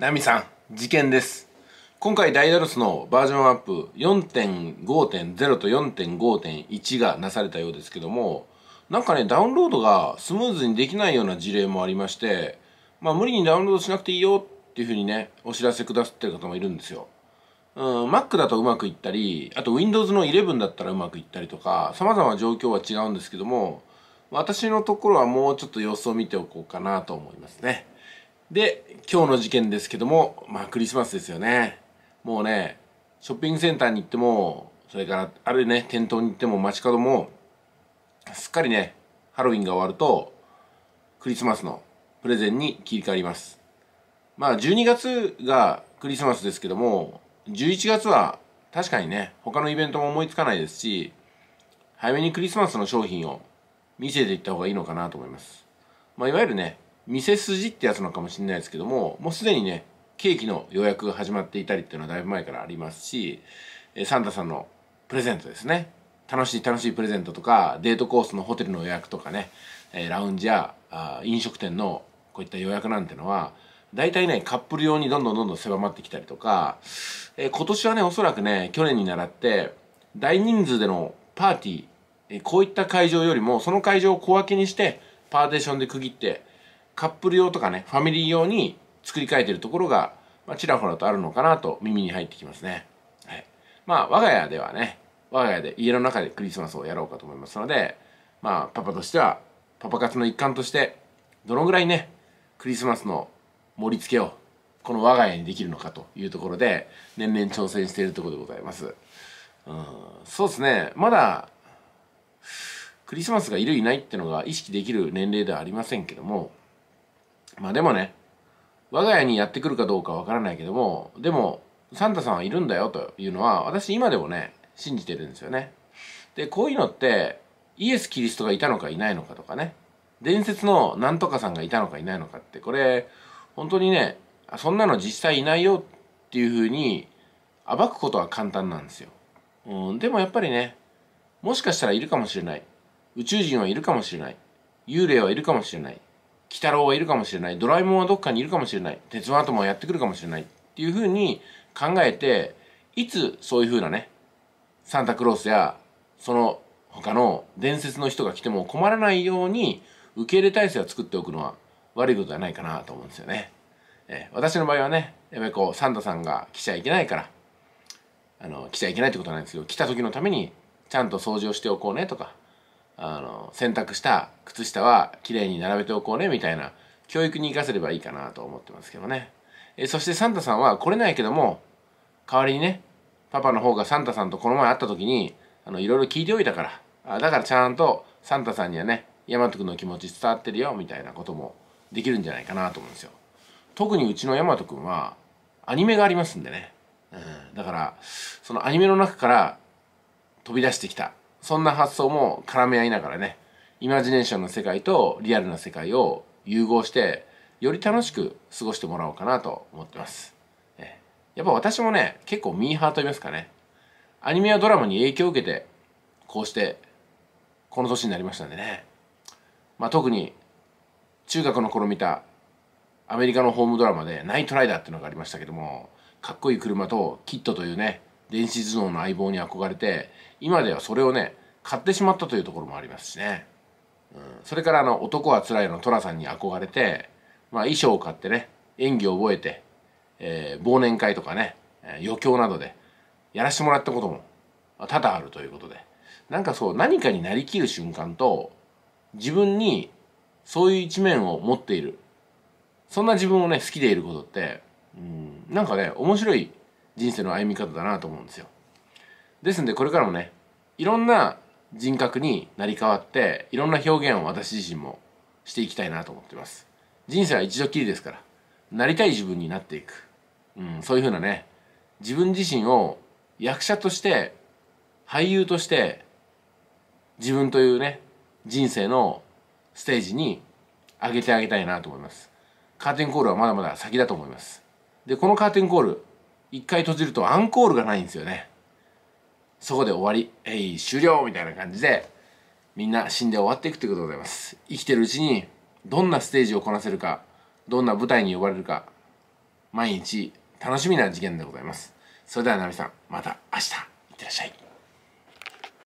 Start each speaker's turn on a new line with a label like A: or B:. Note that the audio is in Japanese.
A: ナミさん事件です今回ダイダロスのバージョンアップ4.5.0と4.5.1がなされたようですけどもなんかねダウンロードがスムーズにできないような事例もありましてまあ無理にダウンロードしなくていいよっていうふうにねお知らせくださってる方もいるんですようん Mac だとうまくいったりあと Windows の11だったらうまくいったりとか様々状況は違うんですけども私のところはもうちょっと様子を見ておこうかなと思いますねで、今日の事件ですけども、まあクリスマスですよね。もうね、ショッピングセンターに行っても、それからあるね、店頭に行っても街角も、すっかりね、ハロウィンが終わると、クリスマスのプレゼンに切り替わります。まあ12月がクリスマスですけども、11月は確かにね、他のイベントも思いつかないですし、早めにクリスマスの商品を見せていった方がいいのかなと思います。まあ、いわゆるね、店筋ってやつなのかもしれないですけども、もうすでにね、ケーキの予約が始まっていたりっていうのはだいぶ前からありますし、サンタさんのプレゼントですね。楽しい楽しいプレゼントとか、デートコースのホテルの予約とかね、ラウンジや飲食店のこういった予約なんてのは、大体ね、カップル用にどんどんどんどん狭まってきたりとか、えー、今年はね、おそらくね、去年に習って、大人数でのパーティー、えー、こういった会場よりも、その会場を小分けにして、パーテーションで区切って、カップル用とかね、ファミリー用に作り変えてるところが、まあ、ちらほらとあるのかなと耳に入ってきますね。はい。まあ、我が家ではね、我が家で家の中でクリスマスをやろうかと思いますので、まあ、パパとしては、パパ活の一環として、どのぐらいね、クリスマスの盛り付けを、この我が家にできるのかというところで、年々挑戦しているところでございます。うん、そうですね。まだ、クリスマスがいるいないってのが意識できる年齢ではありませんけども、まあでもね、我が家にやってくるかどうかわからないけども、でも、サンタさんはいるんだよというのは、私今でもね、信じてるんですよね。で、こういうのって、イエス・キリストがいたのかいないのかとかね、伝説のなんとかさんがいたのかいないのかって、これ、本当にね、そんなの実際いないよっていうふうに、暴くことは簡単なんですよ。うん、でもやっぱりね、もしかしたらいるかもしれない。宇宙人はいるかもしれない。幽霊はいるかもしれない。鬼太郎はいるかもしれないドラえもんはどっかにいるかもしれない鉄腕アトムはやってくるかもしれないっていうふうに考えていつそういうふうなねサンタクロースやその他の伝説の人が来ても困らないように受け入れ体制を作っておくのは悪いことではないかなと思うんですよね。えー、私の場合はねやっぱりこうサンタさんが来ちゃいけないからあの来ちゃいけないってことはないんですけど来た時のためにちゃんと掃除をしておこうねとかあの洗濯した靴下はきれいに並べておこうねみたいな教育に生かせればいいかなと思ってますけどねえそしてサンタさんは来れないけども代わりにねパパの方がサンタさんとこの前会った時にあのいろいろ聞いておいたからあだからちゃんとサンタさんにはね大和君の気持ち伝わってるよみたいなこともできるんじゃないかなと思うんですよ特にうちの大和君はアニメがありますんでね、うん、だからそのアニメの中から飛び出してきたそんな発想も絡め合いながらねイマジネーションの世界とリアルな世界を融合してより楽しく過ごしてもらおうかなと思ってます。やっぱ私もね結構ミーハーと言いますかねアニメやドラマに影響を受けてこうしてこの年になりましたんでね、まあ、特に中学の頃見たアメリカのホームドラマで「ナイトライダー」っていうのがありましたけどもかっこいい車とキットというね電子頭脳の相棒に憧れて今ではそれをね買ってしまったというところもありますしね、うん、それからあの「男はつらい」の寅さんに憧れて、まあ、衣装を買ってね演技を覚えて、えー、忘年会とかね余興などでやらせてもらったことも多々あるということでなんかそう何かになりきる瞬間と自分にそういう一面を持っているそんな自分をね好きでいることってうんなんかね面白い人生の歩み方だなと思うんですよ。ですんでこれからもねいろんな人格に成り代わっていろんな表現を私自身もしていきたいなと思ってます。人生は一度きりですからなりたい自分になっていく、うん、そういうふうなね自分自身を役者として俳優として自分というね人生のステージに上げてあげたいなと思います。カーテンコールはまだまだ先だと思います。でこのカーテンコール一回閉じるとアンコールがないんですよねそこで終わり「えい終了!」みたいな感じでみんな死んで終わっていくということでございます生きてるうちにどんなステージをこなせるかどんな舞台に呼ばれるか毎日楽しみな事件でございますそれではナミさんまた明日いってらっしゃい